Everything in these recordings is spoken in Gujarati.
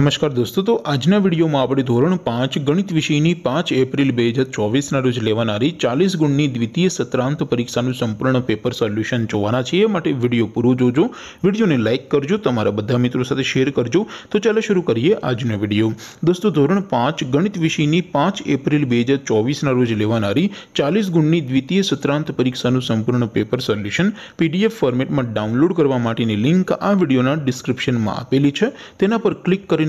नमस्कार दोस्तों तो आज ना वीडियो માં આપણે ધોરણ 5 ગણિત વિષયની 5 એપ્રિલ 2024 ના રોજ લેવાણારી 40 ગુણની દ્વિતીય સત્રાંત પરીક્ષાનું સંપૂર્ણ પેપર સોલ્યુશન જોવાના છીએ માટે વિડિયો પૂરો જોજો વિડિયોને લાઈક કરજો તમારા બધા મિત્રો સાથે શેર કરજો તો ચાલો શરૂ કરીએ આજનો વિડિયો દોસ્તો ધોરણ 5 ગણિત વિષયની 5 એપ્રિલ 2024 ના રોજ લેવાણારી 40 ગુણની દ્વિતીય સત્રાંત પરીક્ષાનું સંપૂર્ણ પેપર સોલ્યુશન PDF ફોર્મેટમાં ડાઉનલોડ કરવા માટેની લિંક આ વિડિયોના ડિસ્ક્રિપ્શનમાં આપેલી છે તેના પર ક્લિક કરી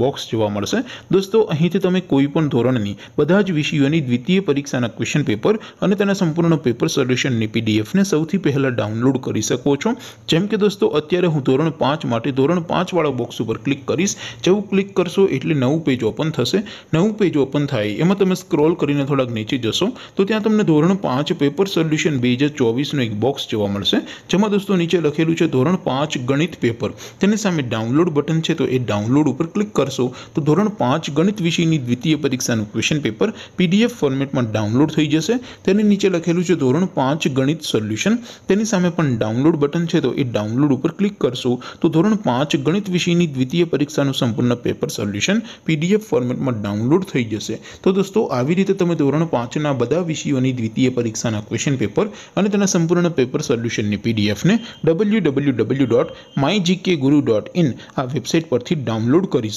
બોક્સ જોવા મળશે દોસ્તો અહીંથી તમે કોઈ પણ ધોરણની બધા જ વિષયોની દ્વિતીય પરીક્ષાના ક્વેશ્ચન પેપર અને તેના સંપૂર્ણનો પેપર સોલ્યુશનની પીડીએફ ને સૌથી પહેલા ડાઉનલોડ કરી શકો છો જેમ કે દોસ્તો અત્યારે હું ધોરણ 5 માટે ધોરણ 5 વાળો બોક્સ ઉપર ક્લિક કરિસ જે હું ક્લિક કરશું એટલે નવું પેજ ઓપન થશે નવું પેજ ઓપન થાય એમાં તમે સ્ક્રોલ કરીને થોડક નીચે જશો તો ત્યાં તમને ધોરણ 5 પેપર સોલ્યુશન 2024 નો એક બોક્સ જોવા મળશે જેમાં દોસ્તો નીચે લખેલું છે ધોરણ 5 ગણિત પેપર તેની સામે ડાઉનલોડ બટન છે તો એ ડાઉનલોડ ઉપર ક્લિક કરસુ તો ધોરણ 5 ગણિત વિષયની દ્વિતીય પરીક્ષાનું ક્વેશ્ચન પેપર પીડીએફ ફોર્મેટમાં ડાઉનલોડ થઈ જશે તેની નીચે લખેલું છે ધોરણ 5 ગણિત સોલ્યુશન તેની સામે પણ ડાઉનલોડ બટન છે તો એ ડાઉનલોડ ઉપર ક્લિક કરસુ તો ધોરણ 5 ગણિત વિષયની દ્વિતીય પરીક્ષાનું સંપૂર્ણ પેપર સોલ્યુશન પીડીએફ ફોર્મેટમાં ડાઉનલોડ થઈ જશે તો દોસ્તો આવી રીતે તમે ધોરણ 5 ના બધા વિષયોની દ્વિતીય પરીક્ષાના ક્વેશ્ચન પેપર અને તેના સંપૂર્ણ પેપર સોલ્યુશન ને પીડીએફ ને www.mygkguru.in આ વેબસાઈટ પરથી ડાઉનલોડ કરી